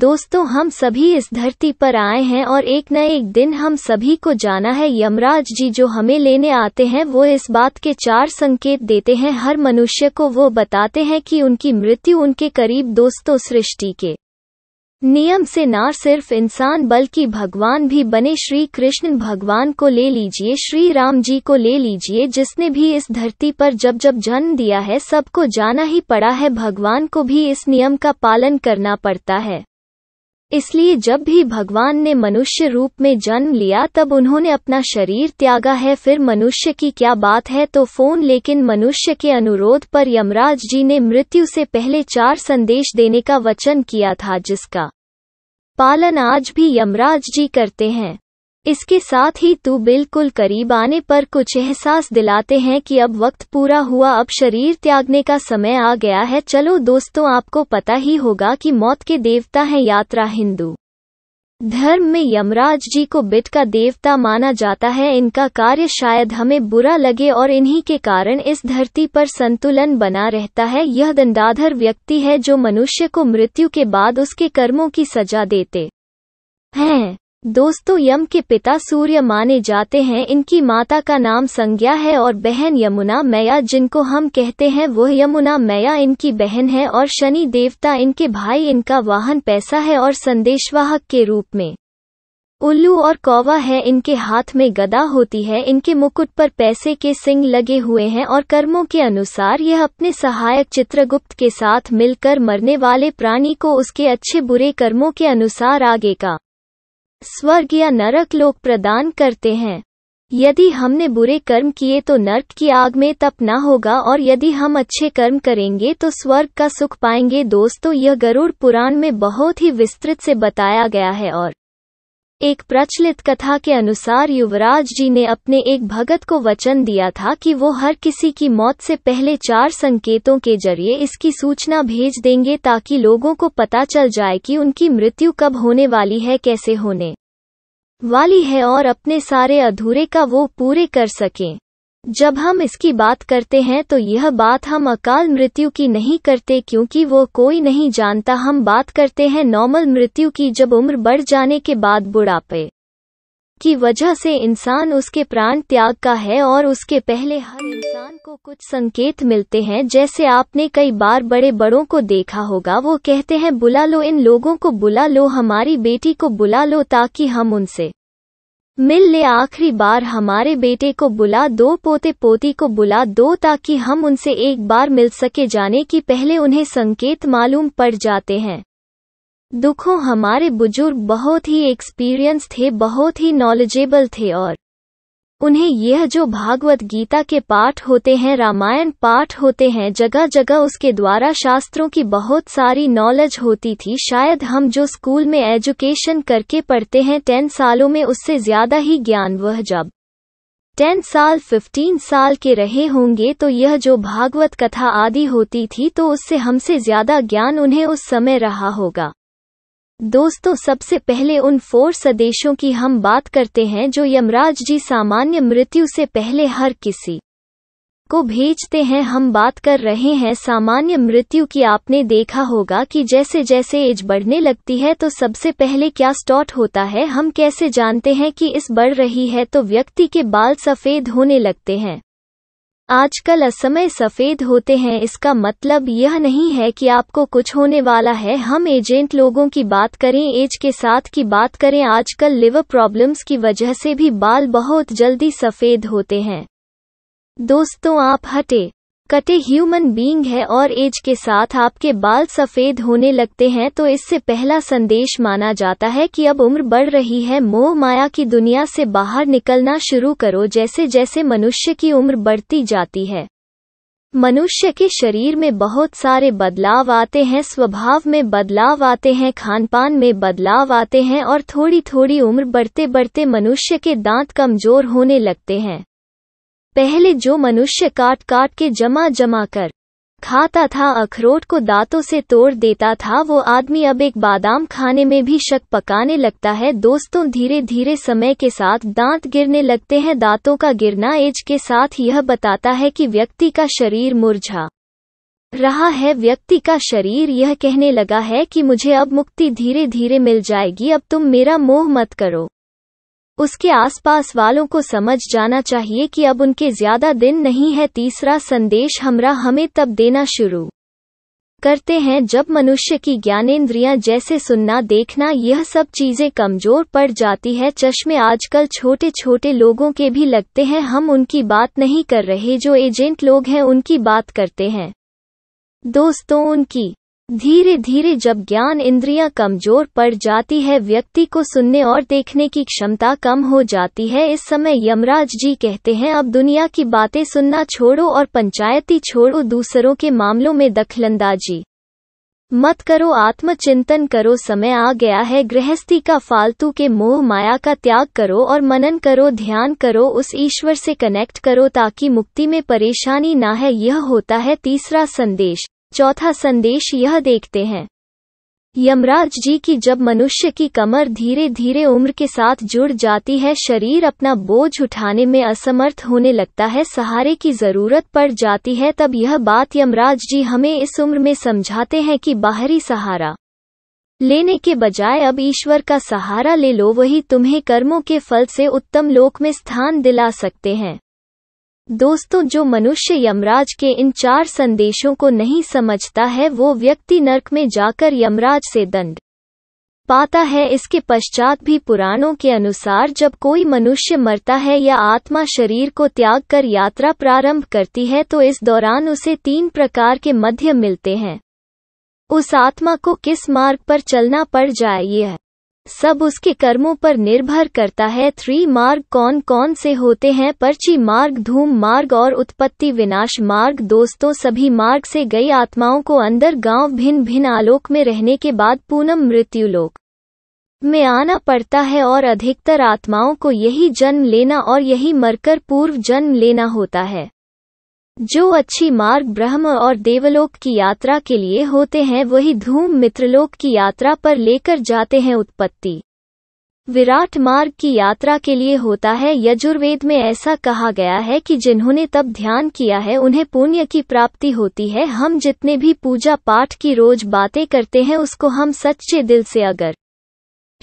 दोस्तों हम सभी इस धरती पर आए हैं और एक न एक दिन हम सभी को जाना है यमराज जी जो हमें लेने आते हैं वो इस बात के चार संकेत देते हैं हर मनुष्य को वो बताते हैं कि उनकी मृत्यु उनके करीब दोस्तों सृष्टि के नियम से ना सिर्फ इंसान बल्कि भगवान भी बने श्री कृष्ण भगवान को ले लीजिए श्री राम जी को ले लीजिए जिसने भी इस धरती पर जब जब जन्म दिया है सबको जाना ही पड़ा है भगवान को भी इस नियम का पालन करना पड़ता है इसलिए जब भी भगवान ने मनुष्य रूप में जन्म लिया तब उन्होंने अपना शरीर त्यागा है फिर मनुष्य की क्या बात है तो फोन लेकिन मनुष्य के अनुरोध पर यमराज जी ने मृत्यु से पहले चार संदेश देने का वचन किया था जिसका पालन आज भी यमराज जी करते हैं इसके साथ ही तू बिल्कुल करीब आने पर कुछ एहसास दिलाते हैं कि अब वक्त पूरा हुआ अब शरीर त्यागने का समय आ गया है चलो दोस्तों आपको पता ही होगा कि मौत के देवता हैं यात्रा हिंदू धर्म में यमराज जी को बिट का देवता माना जाता है इनका कार्य शायद हमें बुरा लगे और इन्हीं के कारण इस धरती पर संतुलन बना रहता है यह दंडाधर व्यक्ति है जो मनुष्य को मृत्यु के बाद उसके कर्मों की सजा देते हैं दोस्तों यम के पिता सूर्य माने जाते हैं इनकी माता का नाम संज्ञा है और बहन यमुना मैया जिनको हम कहते हैं वह यमुना मैया इनकी बहन है और शनि देवता इनके भाई इनका वाहन पैसा है और संदेशवाहक के रूप में उल्लू और कौवा है इनके हाथ में गदा होती है इनके मुकुट पर पैसे के सिंग लगे हुए हैं और कर्मों के अनुसार यह अपने सहायक चित्रगुप्त के साथ मिलकर मरने वाले प्राणी को उसके अच्छे बुरे कर्मों के अनुसार आगे का स्वर्ग या नरक लोक प्रदान करते हैं यदि हमने बुरे कर्म किए तो नर्क की आग में तपना होगा और यदि हम अच्छे कर्म करेंगे तो स्वर्ग का सुख पाएंगे दोस्तों यह गरुड़ पुराण में बहुत ही विस्तृत से बताया गया है और एक प्रचलित कथा के अनुसार युवराज जी ने अपने एक भगत को वचन दिया था कि वो हर किसी की मौत से पहले चार संकेतों के जरिए इसकी सूचना भेज देंगे ताकि लोगों को पता चल जाए कि उनकी मृत्यु कब होने वाली है कैसे होने वाली है और अपने सारे अधूरे का वो पूरे कर सकें जब हम इसकी बात करते हैं तो यह बात हम अकाल मृत्यु की नहीं करते क्योंकि वो कोई नहीं जानता हम बात करते हैं नॉर्मल मृत्यु की जब उम्र बढ़ जाने के बाद बुढ़ापे की वजह से इंसान उसके प्राण त्याग का है और उसके पहले हर इंसान को कुछ संकेत मिलते हैं जैसे आपने कई बार बड़े बड़ों को देखा होगा वो कहते हैं बुला लो इन लोगों को बुला लो हमारी बेटी को बुला लो ताकि हम उनसे मिल ले आखिरी बार हमारे बेटे को बुला दो पोते पोती को बुला दो ताकि हम उनसे एक बार मिल सके जाने की पहले उन्हें संकेत मालूम पड़ जाते हैं दुखों हमारे बुजुर्ग बहुत ही एक्सपीरियंस थे बहुत ही नॉलेजेबल थे और उन्हें यह जो भागवत गीता के पाठ होते हैं रामायण पाठ होते हैं जगह जगह उसके द्वारा शास्त्रों की बहुत सारी नॉलेज होती थी शायद हम जो स्कूल में एजुकेशन करके पढ़ते हैं टेन सालों में उससे ज्यादा ही ज्ञान वह जब टेन साल फिफ्टीन साल के रहे होंगे तो यह जो भागवत कथा आदि होती थी तो उससे हमसे ज्यादा ज्ञान उन्हें उस समय रहा होगा दोस्तों सबसे पहले उन फोर सदेशों की हम बात करते हैं जो यमराज जी सामान्य मृत्यु से पहले हर किसी को भेजते हैं हम बात कर रहे हैं सामान्य मृत्यु की आपने देखा होगा कि जैसे जैसे एज बढ़ने लगती है तो सबसे पहले क्या स्टॉट होता है हम कैसे जानते हैं कि इस बढ़ रही है तो व्यक्ति के बाल सफ़ेद होने लगते हैं आजकल असमय सफेद होते हैं इसका मतलब यह नहीं है कि आपको कुछ होने वाला है हम एजेंट लोगों की बात करें एज के साथ की बात करें आजकल लिवर प्रॉब्लम्स की वजह से भी बाल बहुत जल्दी सफेद होते हैं दोस्तों आप हटे कटे ह्यूमन बीइंग है और एज के साथ आपके बाल सफेद होने लगते हैं तो इससे पहला संदेश माना जाता है कि अब उम्र बढ़ रही है मोह माया की दुनिया से बाहर निकलना शुरू करो जैसे जैसे मनुष्य की उम्र बढ़ती जाती है मनुष्य के शरीर में बहुत सारे बदलाव आते हैं स्वभाव में बदलाव आते हैं खानपान में बदलाव आते हैं और थोड़ी थोड़ी उम्र बढ़ते बढ़ते मनुष्य के दांत कमजोर होने लगते हैं पहले जो मनुष्य काट काट के जमा जमा कर खाता था अखरोट को दांतों से तोड़ देता था वो आदमी अब एक बादाम खाने में भी शक पकाने लगता है दोस्तों धीरे धीरे समय के साथ दांत गिरने लगते हैं दांतों का गिरना एज के साथ यह बताता है कि व्यक्ति का शरीर मुरझा रहा है व्यक्ति का शरीर यह कहने लगा है कि मुझे अब मुक्ति धीरे धीरे मिल जाएगी अब तुम मेरा मोह मत करो उसके आसपास वालों को समझ जाना चाहिए कि अब उनके ज्यादा दिन नहीं है तीसरा संदेश हमरा हमें तब देना शुरू करते हैं जब मनुष्य की ज्ञानेन्द्रियां जैसे सुनना देखना यह सब चीजें कमजोर पड़ जाती है चश्मे आजकल छोटे छोटे लोगों के भी लगते हैं हम उनकी बात नहीं कर रहे जो एजेंट लोग हैं उनकी बात करते हैं दोस्तों उनकी धीरे धीरे जब ज्ञान इंद्रिया कमजोर पड़ जाती है व्यक्ति को सुनने और देखने की क्षमता कम हो जाती है इस समय यमराज जी कहते हैं अब दुनिया की बातें सुनना छोड़ो और पंचायती छोड़ो दूसरों के मामलों में दखलंदाजी मत करो आत्मचिंतन करो समय आ गया है गृहस्थी का फालतू के मोह माया का त्याग करो और मनन करो ध्यान करो उस ईश्वर से कनेक्ट करो ताकि मुक्ति में परेशानी ना है यह होता है तीसरा संदेश चौथा संदेश यह देखते हैं यमराज जी की जब मनुष्य की कमर धीरे धीरे उम्र के साथ जुड़ जाती है शरीर अपना बोझ उठाने में असमर्थ होने लगता है सहारे की जरूरत पड़ जाती है तब यह बात यमराज जी हमें इस उम्र में समझाते हैं कि बाहरी सहारा लेने के बजाय अब ईश्वर का सहारा ले लो वही तुम्हें कर्मों के फल से उत्तम लोक में स्थान दिला सकते हैं दोस्तों जो मनुष्य यमराज के इन चार संदेशों को नहीं समझता है वो व्यक्ति नरक में जाकर यमराज से दंड पाता है इसके पश्चात भी पुराणों के अनुसार जब कोई मनुष्य मरता है या आत्मा शरीर को त्याग कर यात्रा प्रारंभ करती है तो इस दौरान उसे तीन प्रकार के मध्य मिलते हैं उस आत्मा को किस मार्ग पर चलना पड़ जाए यह सब उसके कर्मों पर निर्भर करता है थ्री मार्ग कौन कौन से होते हैं पर्ची मार्ग धूम मार्ग और उत्पत्ति विनाश मार्ग दोस्तों सभी मार्ग से गई आत्माओं को अंदर गांव भिन्न भिन्न आलोक में रहने के बाद पूनम मृत्युलोक में आना पड़ता है और अधिकतर आत्माओं को यही जन्म लेना और यही मरकर पूर्व जन्म लेना होता है जो अच्छी मार्ग ब्रह्म और देवलोक की यात्रा के लिए होते हैं वही धूम मित्रलोक की यात्रा पर लेकर जाते हैं उत्पत्ति विराट मार्ग की यात्रा के लिए होता है यजुर्वेद में ऐसा कहा गया है कि जिन्होंने तब ध्यान किया है उन्हें पुण्य की प्राप्ति होती है हम जितने भी पूजा पाठ की रोज बातें करते हैं उसको हम सच्चे दिल से अगर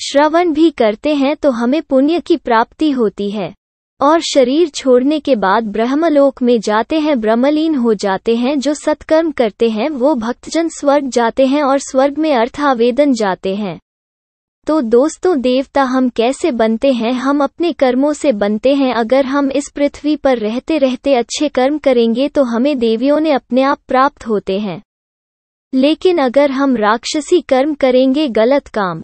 श्रवण भी करते हैं तो हमें पुण्य की प्राप्ति होती है और शरीर छोड़ने के बाद ब्रह्मलोक में जाते हैं ब्रह्मलीन हो जाते हैं जो सत्कर्म करते हैं वो भक्तजन स्वर्ग जाते हैं और स्वर्ग में अर्थ आवेदन जाते हैं तो दोस्तों देवता हम कैसे बनते हैं हम अपने कर्मों से बनते हैं अगर हम इस पृथ्वी पर रहते रहते अच्छे कर्म करेंगे तो हमें देवियों ने अपने आप प्राप्त होते हैं लेकिन अगर हम राक्षसी कर्म करेंगे गलत काम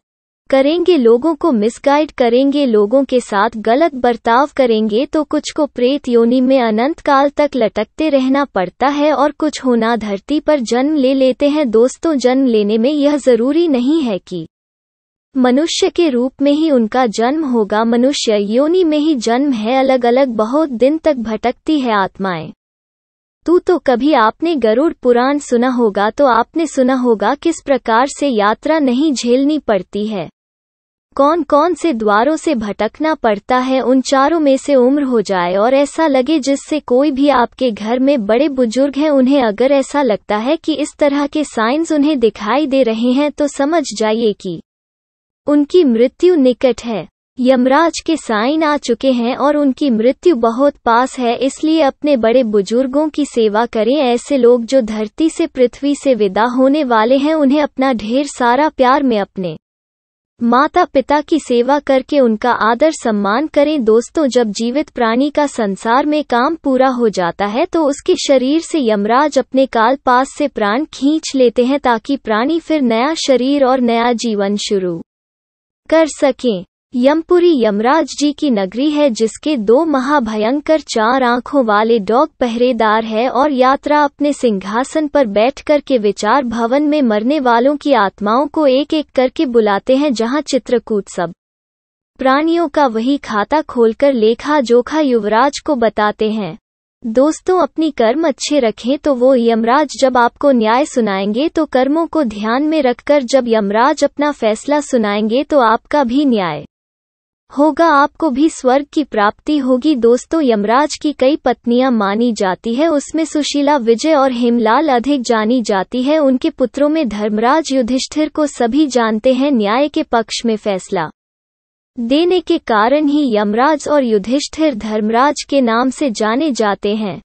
करेंगे लोगों को मिसगाइड करेंगे लोगों के साथ गलत बर्ताव करेंगे तो कुछ को प्रेत योनि में अनंत काल तक लटकते रहना पड़ता है और कुछ होना धरती पर जन्म ले लेते हैं दोस्तों जन्म लेने में यह जरूरी नहीं है कि मनुष्य के रूप में ही उनका जन्म होगा मनुष्य योनि में ही जन्म है अलग अलग बहुत दिन तक भटकती है आत्माएं तू तो कभी आपने गरुड़ पुराण सुना होगा तो आपने सुना होगा किस प्रकार से यात्रा नहीं झेलनी पड़ती है कौन कौन से द्वारों से भटकना पड़ता है उन चारों में से उम्र हो जाए और ऐसा लगे जिससे कोई भी आपके घर में बड़े बुजुर्ग हैं उन्हें अगर ऐसा लगता है कि इस तरह के साइंस उन्हें दिखाई दे रहे हैं तो समझ जाइए कि उनकी मृत्यु निकट है यमराज के साइन आ चुके हैं और उनकी मृत्यु बहुत पास है इसलिए अपने बड़े बुजुर्गों की सेवा करें ऐसे लोग जो धरती से पृथ्वी से विदा होने वाले हैं उन्हें अपना ढेर सारा प्यार में अपने माता पिता की सेवा करके उनका आदर सम्मान करें दोस्तों जब जीवित प्राणी का संसार में काम पूरा हो जाता है तो उसके शरीर से यमराज अपने काल पास से प्राण खींच लेते हैं ताकि प्राणी फिर नया शरीर और नया जीवन शुरू कर सकें यमपुरी यमराज जी की नगरी है जिसके दो महाभयंकर चार आंखों वाले डॉग पहरेदार है और यात्रा अपने सिंहासन पर बैठकर के विचार भवन में मरने वालों की आत्माओं को एक एक करके बुलाते हैं जहां चित्रकूट सब प्राणियों का वही खाता खोलकर लेखा जोखा युवराज को बताते हैं दोस्तों अपनी कर्म अच्छे रखें तो वो यमराज जब आपको न्याय सुनाएंगे तो कर्मों को ध्यान में रखकर जब यमराज अपना फैसला सुनाएंगे तो आपका भी न्याय होगा आपको भी स्वर्ग की प्राप्ति होगी दोस्तों यमराज की कई पत्नियां मानी जाती है उसमें सुशीला विजय और हेमलाल अधिक जानी जाती है उनके पुत्रों में धर्मराज युधिष्ठिर को सभी जानते हैं न्याय के पक्ष में फैसला देने के कारण ही यमराज और युधिष्ठिर धर्मराज के नाम से जाने जाते हैं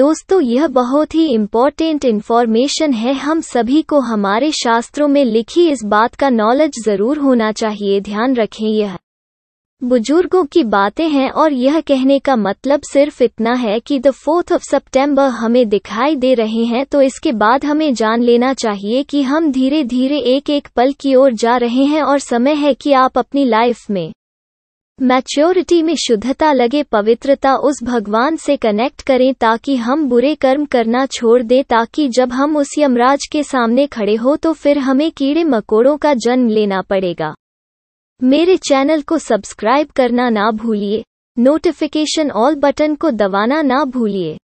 दोस्तों यह बहुत ही इम्पोर्टेंट इन्फॉर्मेशन है हम सभी को हमारे शास्त्रों में लिखी इस बात का नॉलेज जरूर होना चाहिए ध्यान रखें यह बुजुर्गों की बातें हैं और यह कहने का मतलब सिर्फ इतना है कि द फोर्थ ऑफ सितंबर हमें दिखाई दे रहे हैं तो इसके बाद हमें जान लेना चाहिए कि हम धीरे धीरे एक एक पल की ओर जा रहे हैं और समय है कि आप अपनी लाइफ में मैच्योरिटी में शुद्धता लगे पवित्रता उस भगवान से कनेक्ट करें ताकि हम बुरे कर्म करना छोड़ दें ताकि जब हम उस यमराज के सामने खड़े हो तो फिर हमें कीड़े मकोड़ों का जन्म लेना पड़ेगा मेरे चैनल को सब्सक्राइब करना ना भूलिए नोटिफिकेशन ऑल बटन को दबाना ना भूलिए